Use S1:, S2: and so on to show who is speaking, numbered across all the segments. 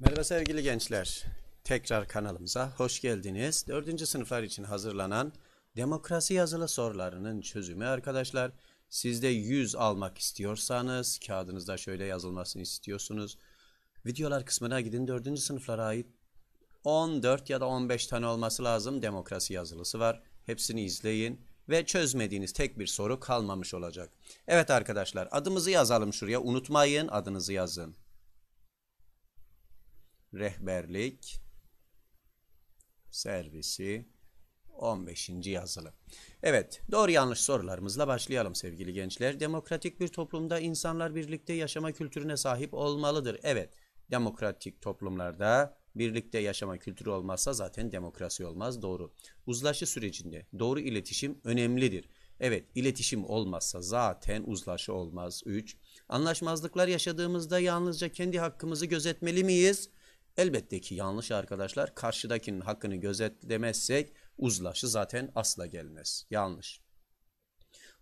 S1: Merhaba sevgili gençler. Tekrar kanalımıza hoş geldiniz. 4. sınıflar için hazırlanan demokrasi yazılı sorularının çözümü arkadaşlar. Sizde 100 almak istiyorsanız kağıdınızda şöyle yazılmasını istiyorsunuz. Videolar kısmına gidin 4. sınıflara ait 14 ya da 15 tane olması lazım demokrasi yazılısı var. Hepsini izleyin ve çözmediğiniz tek bir soru kalmamış olacak. Evet arkadaşlar adımızı yazalım şuraya unutmayın adınızı yazın rehberlik servisi 15. yazılı. Evet, doğru yanlış sorularımızla başlayalım sevgili gençler. Demokratik bir toplumda insanlar birlikte yaşama kültürüne sahip olmalıdır. Evet, demokratik toplumlarda birlikte yaşama kültürü olmazsa zaten demokrasi olmaz. Doğru. Uzlaşı sürecinde doğru iletişim önemlidir. Evet, iletişim olmazsa zaten uzlaşı olmaz. 3. Anlaşmazlıklar yaşadığımızda yalnızca kendi hakkımızı gözetmeli miyiz? Elbette ki yanlış arkadaşlar. Karşıdakinin hakkını gözetlemezsek uzlaşı zaten asla gelmez. Yanlış.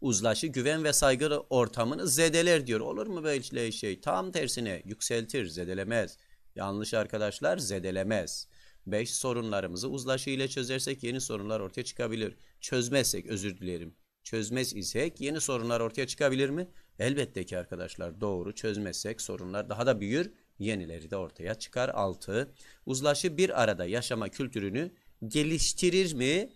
S1: Uzlaşı güven ve saygı ortamını zedeler diyor. Olur mu böyle şey? Tam tersine yükseltir, zedelemez. Yanlış arkadaşlar zedelemez. Beş Sorunlarımızı uzlaşı ile çözersek yeni sorunlar ortaya çıkabilir. Çözmezsek özür dilerim. Çözmez isek yeni sorunlar ortaya çıkabilir mi? Elbette ki arkadaşlar doğru çözmezsek sorunlar daha da büyür yenileri de ortaya çıkar. altı Uzlaşı bir arada yaşama kültürünü geliştirir mi?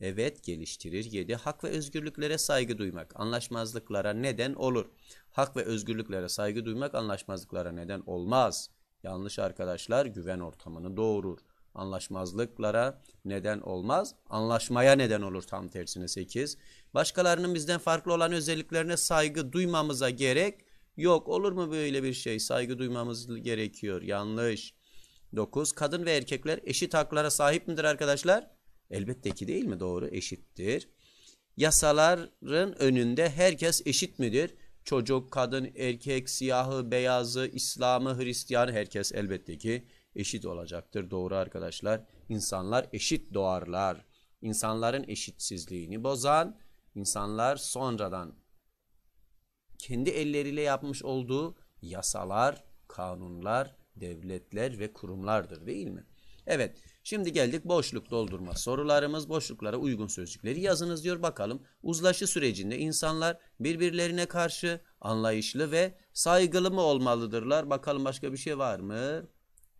S1: Evet geliştirir. yedi Hak ve özgürlüklere saygı duymak anlaşmazlıklara neden olur. Hak ve özgürlüklere saygı duymak anlaşmazlıklara neden olmaz. Yanlış arkadaşlar güven ortamını doğurur. Anlaşmazlıklara neden olmaz. Anlaşmaya neden olur tam tersine 8. Başkalarının bizden farklı olan özelliklerine saygı duymamıza gerek Yok olur mu böyle bir şey? Saygı duymamız gerekiyor. Yanlış. 9. Kadın ve erkekler eşit haklara sahip midir arkadaşlar? Elbette ki değil mi? Doğru eşittir. Yasaların önünde herkes eşit midir? Çocuk, kadın, erkek, siyahı, beyazı, İslam'ı, Hristiyan'ı herkes elbette ki eşit olacaktır. Doğru arkadaşlar. İnsanlar eşit doğarlar. İnsanların eşitsizliğini bozan, insanlar sonradan kendi elleriyle yapmış olduğu yasalar, kanunlar, devletler ve kurumlardır değil mi? Evet şimdi geldik boşluk doldurma sorularımız boşluklara uygun sözcükleri yazınız diyor bakalım. Uzlaşı sürecinde insanlar birbirlerine karşı anlayışlı ve saygılı mı olmalıdırlar? Bakalım başka bir şey var mı?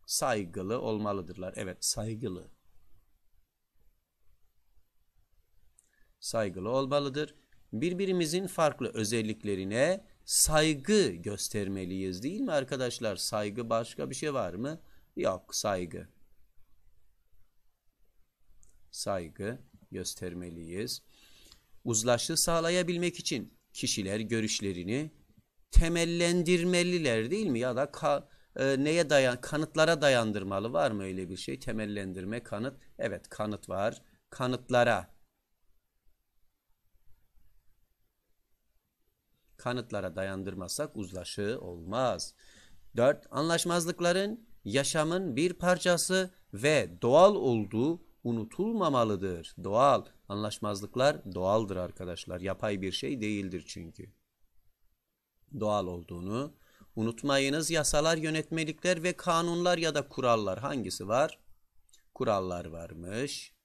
S1: Saygılı olmalıdırlar. Evet saygılı. Saygılı olmalıdır birbirimizin farklı özelliklerine saygı göstermeliyiz değil mi arkadaşlar? Saygı başka bir şey var mı? Yok saygı. Saygı göstermeliyiz. Uzlaşlığı sağlayabilmek için kişiler görüşlerini temellendirmeliler değil mi? Ya da ka, e, neye dayan kanıtlara dayandırmalı var mı öyle bir şey? Temellendirme, kanıt. Evet kanıt var. Kanıtlara kanıtlara dayandırmasak uzlaşı olmaz. 4. Anlaşmazlıkların yaşamın bir parçası ve doğal olduğu unutulmamalıdır. Doğal. Anlaşmazlıklar doğaldır arkadaşlar. Yapay bir şey değildir çünkü. Doğal olduğunu unutmayınız. Yasalar, yönetmelikler ve kanunlar ya da kurallar hangisi var? Kurallar varmış.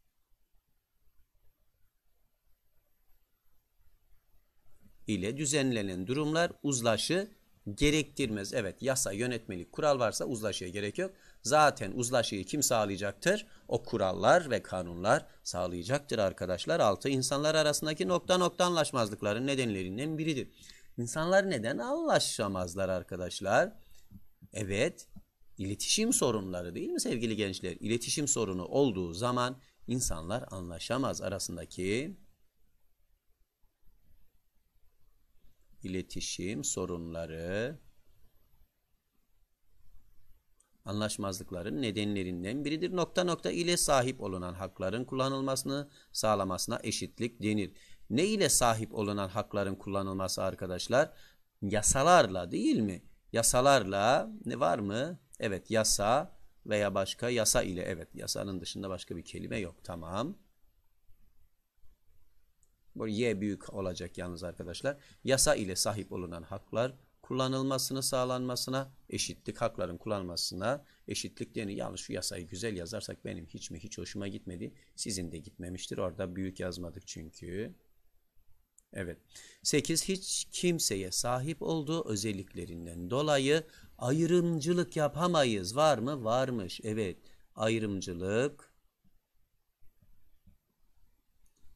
S1: ile düzenlenen durumlar uzlaşı gerektirmez. Evet yasa, yönetmelik, kural varsa uzlaşıya gerek yok. Zaten uzlaşıyı kim sağlayacaktır? O kurallar ve kanunlar sağlayacaktır arkadaşlar. Altı insanlar arasındaki nokta nokta anlaşmazlıkların nedenlerinden biridir. İnsanlar neden anlaşamazlar arkadaşlar? Evet iletişim sorunları değil mi sevgili gençler? İletişim sorunu olduğu zaman insanlar anlaşamaz arasındaki iletişim sorunları, anlaşmazlıkların nedenlerinden biridir. Nokta nokta ile sahip olunan hakların kullanılmasını sağlamasına eşitlik denir. Ne ile sahip olunan hakların kullanılması arkadaşlar? Yasalarla değil mi? Yasalarla ne var mı? Evet yasa veya başka yasa ile evet yasanın dışında başka bir kelime yok tamam. Bu Y büyük olacak yalnız arkadaşlar. Yasa ile sahip olunan haklar kullanılmasını sağlanmasına, eşitlik hakların kullanılmasına, eşitlik diyeni yalnız şu yasayı güzel yazarsak benim hiç mi hiç hoşuma gitmedi. Sizin de gitmemiştir. Orada büyük yazmadık çünkü. Evet. 8. Hiç kimseye sahip olduğu özelliklerinden dolayı ayrımcılık yapamayız. Var mı? Varmış. Evet. Ayrımcılık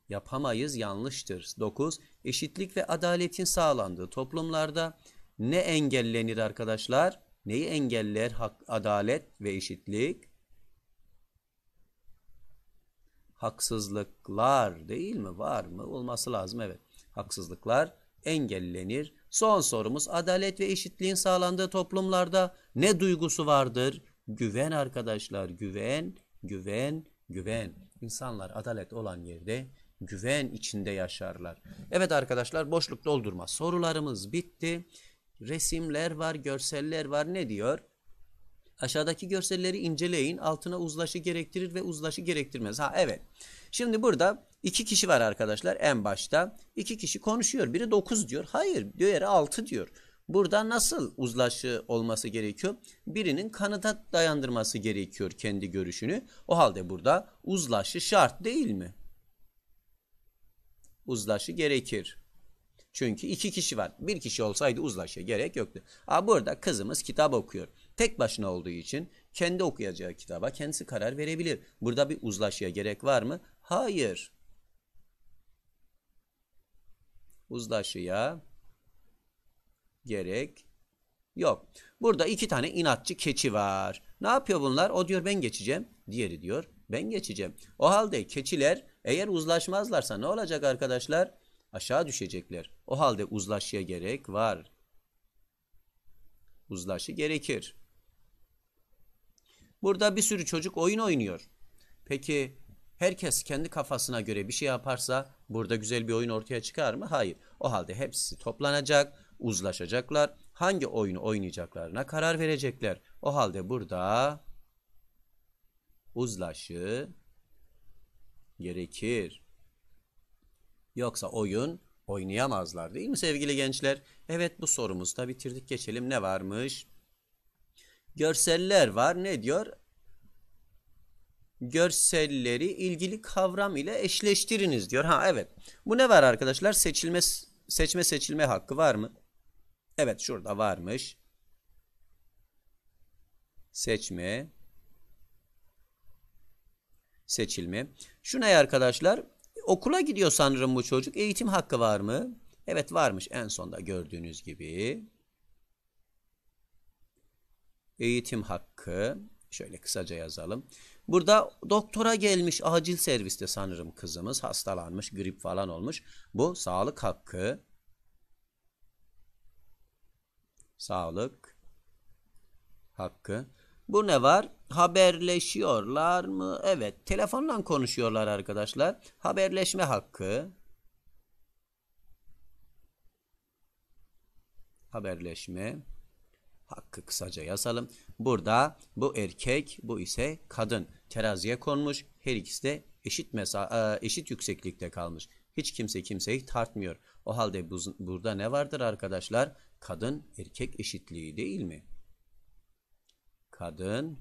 S1: yapamayız yanlıştır. 9. Eşitlik ve adaletin sağlandığı toplumlarda ne engellenir arkadaşlar? Neyi engeller hak, adalet ve eşitlik? Haksızlıklar değil mi? Var mı? Olması lazım evet. Haksızlıklar engellenir. Son sorumuz adalet ve eşitliğin sağlandığı toplumlarda ne duygusu vardır? Güven arkadaşlar güven, güven, güven. İnsanlar adalet olan yerde güven içinde yaşarlar. Evet arkadaşlar boşluk doldurma sorularımız bitti. Resimler var, görseller var. Ne diyor? Aşağıdaki görselleri inceleyin. Altına uzlaşı gerektirir ve uzlaşı gerektirmez. Ha evet. Şimdi burada iki kişi var arkadaşlar en başta. iki kişi konuşuyor. Biri 9 diyor. Hayır diğeri 6 diyor. Burada nasıl uzlaşı olması gerekiyor? Birinin kanıta dayandırması gerekiyor kendi görüşünü. O halde burada uzlaşı şart değil mi? uzlaşı gerekir. Çünkü iki kişi var. Bir kişi olsaydı uzlaşıya gerek yoktu. Aa, burada kızımız kitap okuyor. Tek başına olduğu için kendi okuyacağı kitaba kendisi karar verebilir. Burada bir uzlaşıya gerek var mı? Hayır. Uzlaşıya gerek yok. Burada iki tane inatçı keçi var. Ne yapıyor bunlar? O diyor ben geçeceğim. Diğeri diyor ben geçeceğim. O halde keçiler eğer uzlaşmazlarsa ne olacak arkadaşlar? Aşağı düşecekler. O halde uzlaşıya gerek var. Uzlaşı gerekir. Burada bir sürü çocuk oyun oynuyor. Peki herkes kendi kafasına göre bir şey yaparsa burada güzel bir oyun ortaya çıkar mı? Hayır. O halde hepsi toplanacak, uzlaşacaklar. Hangi oyunu oynayacaklarına karar verecekler. O halde burada uzlaşı Gerekir. Yoksa oyun oynayamazlar değil mi sevgili gençler? Evet bu sorumuzu da bitirdik geçelim ne varmış? Görseller var ne diyor? Görselleri ilgili kavram ile eşleştiriniz diyor. Ha evet bu ne var arkadaşlar seçilme seçme seçilme hakkı var mı? Evet şurada varmış. Seçme seçilme. Şu ne arkadaşlar? Okula gidiyor sanırım bu çocuk. Eğitim hakkı var mı? Evet varmış en sonda gördüğünüz gibi. Eğitim hakkı. Şöyle kısaca yazalım. Burada doktora gelmiş acil serviste sanırım kızımız hastalanmış grip falan olmuş. Bu sağlık hakkı. Sağlık hakkı. Bu ne var? Haberleşiyorlar mı? Evet. Telefonla konuşuyorlar arkadaşlar. Haberleşme hakkı. Haberleşme hakkı kısaca yazalım. Burada bu erkek, bu ise kadın. Teraziye konmuş. Her ikisi de eşit mesa e, eşit yükseklikte kalmış. Hiç kimse kimseyi tartmıyor. O halde bu, burada ne vardır arkadaşlar? Kadın erkek eşitliği değil mi? kadın,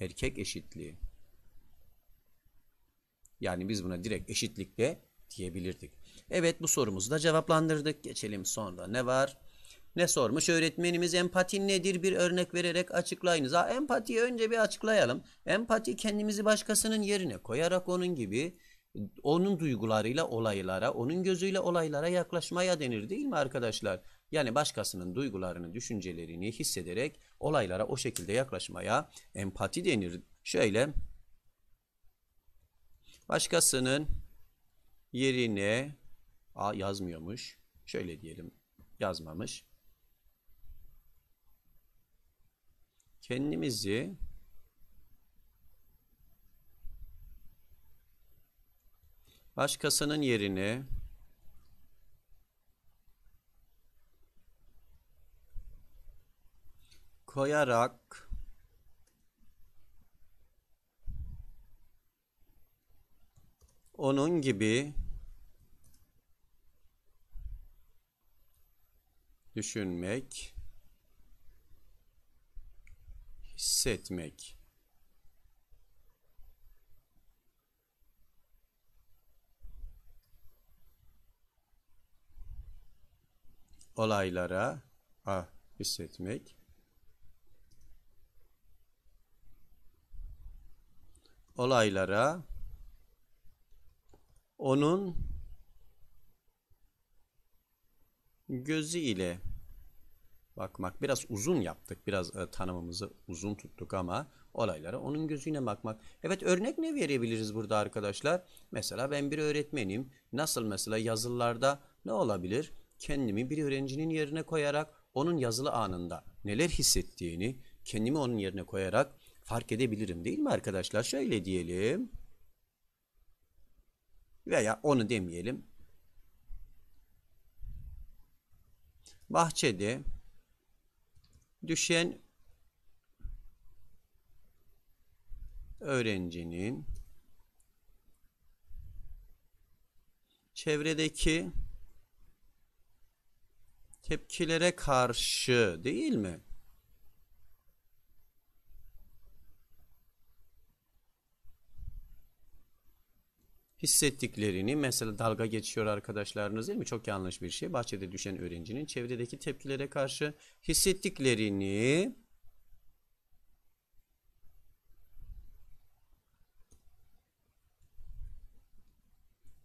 S1: erkek eşitliği. Yani biz buna direkt eşitlikle diyebilirdik. Evet bu sorumuzu da cevaplandırdık. Geçelim sonra ne var? Ne sormuş öğretmenimiz empati nedir bir örnek vererek açıklayınız. Ha, empatiyi önce bir açıklayalım. Empati kendimizi başkasının yerine koyarak onun gibi onun duygularıyla olaylara, onun gözüyle olaylara yaklaşmaya denir değil mi arkadaşlar? Yani başkasının duygularını, düşüncelerini hissederek olaylara o şekilde yaklaşmaya empati denir. Şöyle başkasının yerine a yazmıyormuş. Şöyle diyelim yazmamış. Kendimizi başkasının yerine koyarak onun gibi düşünmek, hissetmek. olaylara ah, hissetmek olaylara onun gözü ile bakmak. Biraz uzun yaptık. Biraz e, tanımımızı uzun tuttuk ama olaylara onun gözüyle bakmak. Evet örnek ne verebiliriz burada arkadaşlar? Mesela ben bir öğretmenim. Nasıl mesela yazılılarda ne olabilir? Kendimi bir öğrencinin yerine koyarak onun yazılı anında neler hissettiğini kendimi onun yerine koyarak fark edebilirim değil mi arkadaşlar? Şöyle diyelim. Veya onu demeyelim. Bahçede düşen öğrencinin çevredeki tepkilere karşı değil mi? hissettiklerini mesela dalga geçiyor arkadaşlarınız değil mi? Çok yanlış bir şey. Bahçede düşen öğrencinin çevredeki tepkilere karşı hissettiklerini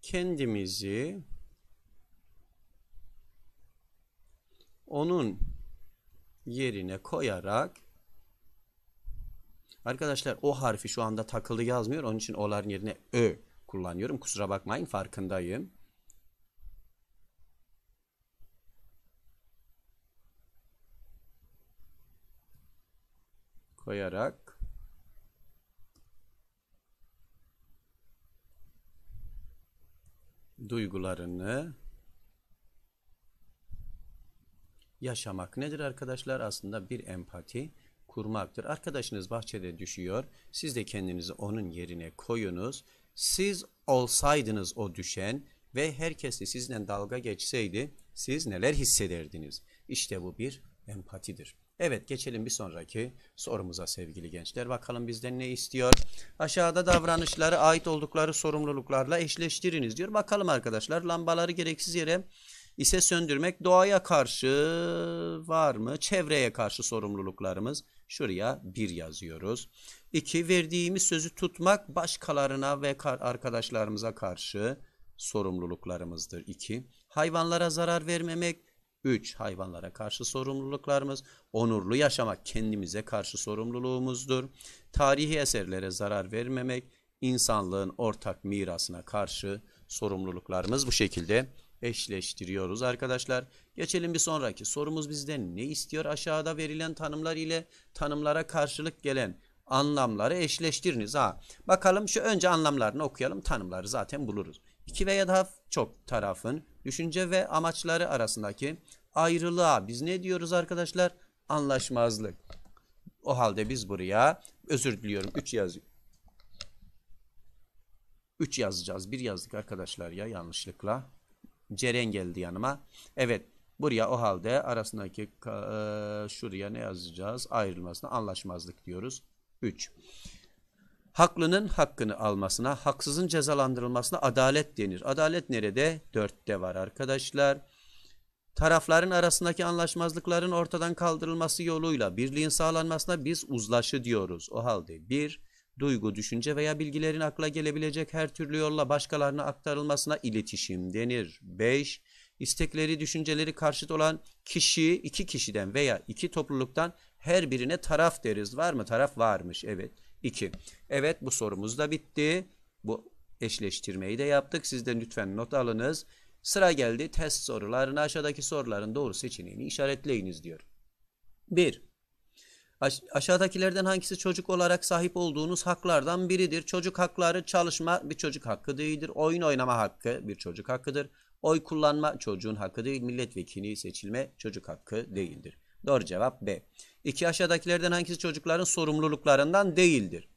S1: kendimizi onun yerine koyarak arkadaşlar o harfi şu anda takıldı yazmıyor. Onun için oların yerine ö kullanıyorum. Kusura bakmayın farkındayım. Koyarak duygularını yaşamak nedir arkadaşlar? Aslında bir empati kurmaktır. Arkadaşınız bahçede düşüyor. Siz de kendinizi onun yerine koyunuz siz olsaydınız o düşen ve herkesi sizinle dalga geçseydi siz neler hissederdiniz? İşte bu bir empatidir. Evet geçelim bir sonraki sorumuza sevgili gençler. Bakalım bizden ne istiyor? Aşağıda davranışları ait oldukları sorumluluklarla eşleştiriniz diyor. Bakalım arkadaşlar lambaları gereksiz yere ise söndürmek doğaya karşı var mı? Çevreye karşı sorumluluklarımız. Şuraya bir yazıyoruz. İki verdiğimiz sözü tutmak başkalarına ve arkadaşlarımıza karşı sorumluluklarımızdır. İki hayvanlara zarar vermemek. Üç hayvanlara karşı sorumluluklarımız. Onurlu yaşamak kendimize karşı sorumluluğumuzdur. Tarihi eserlere zarar vermemek insanlığın ortak mirasına karşı sorumluluklarımız bu şekilde eşleştiriyoruz arkadaşlar. Geçelim bir sonraki sorumuz bizden ne istiyor? Aşağıda verilen tanımlar ile tanımlara karşılık gelen anlamları eşleştiriniz. Ha. Bakalım şu önce anlamlarını okuyalım tanımları zaten buluruz. İki veya daha çok tarafın düşünce ve amaçları arasındaki ayrılığa biz ne diyoruz arkadaşlar? Anlaşmazlık. O halde biz buraya özür diliyorum Üç yazıyor. 3 yazacağız. 1 yazdık arkadaşlar ya yanlışlıkla. Ceren geldi yanıma. Evet buraya o halde arasındaki e, şuraya ne yazacağız? Ayrılmasına anlaşmazlık diyoruz. 3. Haklının hakkını almasına, haksızın cezalandırılmasına adalet denir. Adalet nerede? 4'te var arkadaşlar. Tarafların arasındaki anlaşmazlıkların ortadan kaldırılması yoluyla birliğin sağlanmasına biz uzlaşı diyoruz. O halde 1, duygu, düşünce veya bilgilerin akla gelebilecek her türlü yolla başkalarına aktarılmasına iletişim denir. 5. İstekleri, düşünceleri karşıt olan kişi iki kişiden veya iki topluluktan her birine taraf deriz. Var mı? Taraf varmış. Evet. 2. Evet bu sorumuz da bitti. Bu eşleştirmeyi de yaptık. Siz de lütfen not alınız. Sıra geldi test sorularına. Aşağıdaki soruların doğru seçeneğini işaretleyiniz diyor. 1 aşağıdakilerden hangisi çocuk olarak sahip olduğunuz haklardan biridir? Çocuk hakları çalışma bir çocuk hakkı değildir. Oyun oynama hakkı bir çocuk hakkıdır. Oy kullanma çocuğun hakkı değil. Milletvekili seçilme çocuk hakkı değildir. Doğru cevap B. İki aşağıdakilerden hangisi çocukların sorumluluklarından değildir?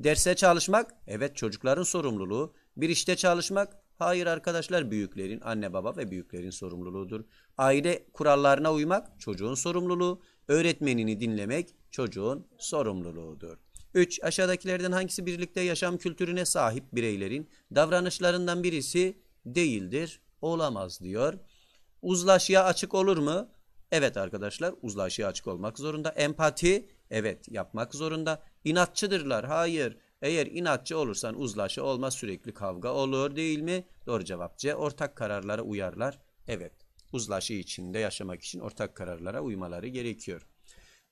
S1: Derse çalışmak evet çocukların sorumluluğu. Bir işte çalışmak hayır arkadaşlar büyüklerin anne baba ve büyüklerin sorumluluğudur. Aile kurallarına uymak çocuğun sorumluluğu. Öğretmenini dinlemek çocuğun sorumluluğudur. 3. Aşağıdakilerden hangisi birlikte yaşam kültürüne sahip bireylerin davranışlarından birisi değildir, olamaz diyor. Uzlaşıya açık olur mu? Evet arkadaşlar uzlaşıya açık olmak zorunda. Empati evet yapmak zorunda. İnatçıdırlar hayır. Eğer inatçı olursan uzlaşı olmaz sürekli kavga olur değil mi? Doğru cevap C. Ortak kararlara uyarlar. Evet uzlaşı içinde yaşamak için ortak kararlara uymaları gerekiyor.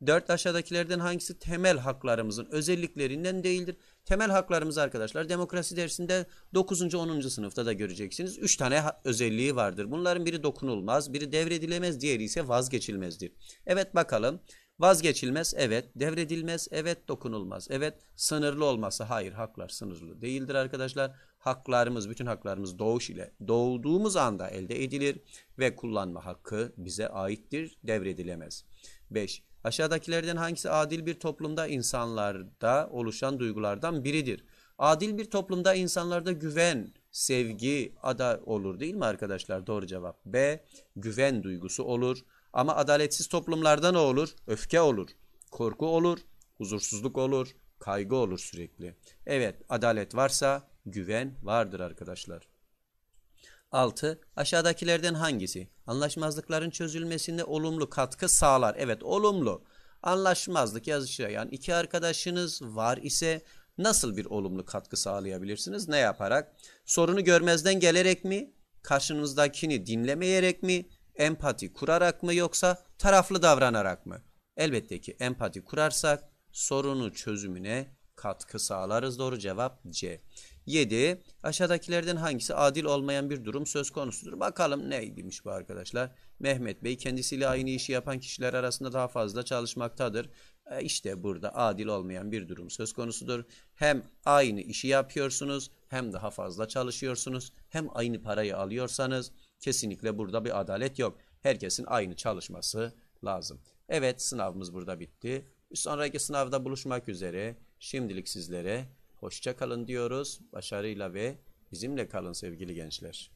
S1: 4 aşağıdakilerden hangisi temel haklarımızın özelliklerinden değildir? Temel haklarımız arkadaşlar demokrasi dersinde 9. 10. sınıfta da göreceksiniz. 3 tane özelliği vardır. Bunların biri dokunulmaz, biri devredilemez, diğeri ise vazgeçilmezdir. Evet bakalım. Vazgeçilmez evet, devredilmez evet, dokunulmaz evet, sınırlı olması hayır haklar sınırlı değildir arkadaşlar. Haklarımız, bütün haklarımız doğuş ile doğduğumuz anda elde edilir ve kullanma hakkı bize aittir, devredilemez. 5. Aşağıdakilerden hangisi adil bir toplumda insanlarda oluşan duygulardan biridir? Adil bir toplumda insanlarda güven, sevgi ada olur değil mi arkadaşlar? Doğru cevap B. Güven duygusu olur. Ama adaletsiz toplumlarda ne olur? Öfke olur, korku olur, huzursuzluk olur, kaygı olur sürekli. Evet, adalet varsa güven vardır arkadaşlar. 6. Aşağıdakilerden hangisi? Anlaşmazlıkların çözülmesinde olumlu katkı sağlar. Evet olumlu. Anlaşmazlık Yani iki arkadaşınız var ise nasıl bir olumlu katkı sağlayabilirsiniz? Ne yaparak? Sorunu görmezden gelerek mi? Karşınızdakini dinlemeyerek mi? Empati kurarak mı yoksa taraflı davranarak mı? Elbette ki empati kurarsak sorunu çözümüne katkı sağlarız. Doğru cevap C. 7. Aşağıdakilerden hangisi adil olmayan bir durum söz konusudur? Bakalım neymiş bu arkadaşlar? Mehmet Bey kendisiyle aynı işi yapan kişiler arasında daha fazla çalışmaktadır. E işte burada adil olmayan bir durum söz konusudur. Hem aynı işi yapıyorsunuz hem daha fazla çalışıyorsunuz hem aynı parayı alıyorsanız kesinlikle burada bir adalet yok. Herkesin aynı çalışması lazım. Evet sınavımız burada bitti. Bir sonraki sınavda buluşmak üzere. Şimdilik sizlere hoşça kalın diyoruz. Başarıyla ve bizimle kalın sevgili gençler.